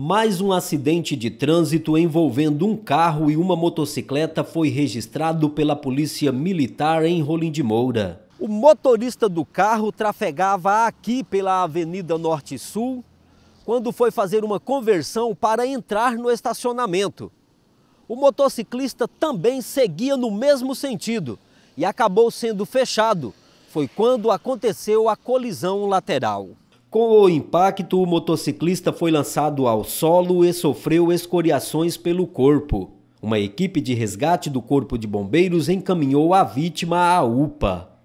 Mais um acidente de trânsito envolvendo um carro e uma motocicleta foi registrado pela Polícia Militar em Rolim de Moura. O motorista do carro trafegava aqui pela Avenida Norte Sul quando foi fazer uma conversão para entrar no estacionamento. O motociclista também seguia no mesmo sentido e acabou sendo fechado. Foi quando aconteceu a colisão lateral. Com o impacto, o motociclista foi lançado ao solo e sofreu escoriações pelo corpo. Uma equipe de resgate do Corpo de Bombeiros encaminhou a vítima à UPA.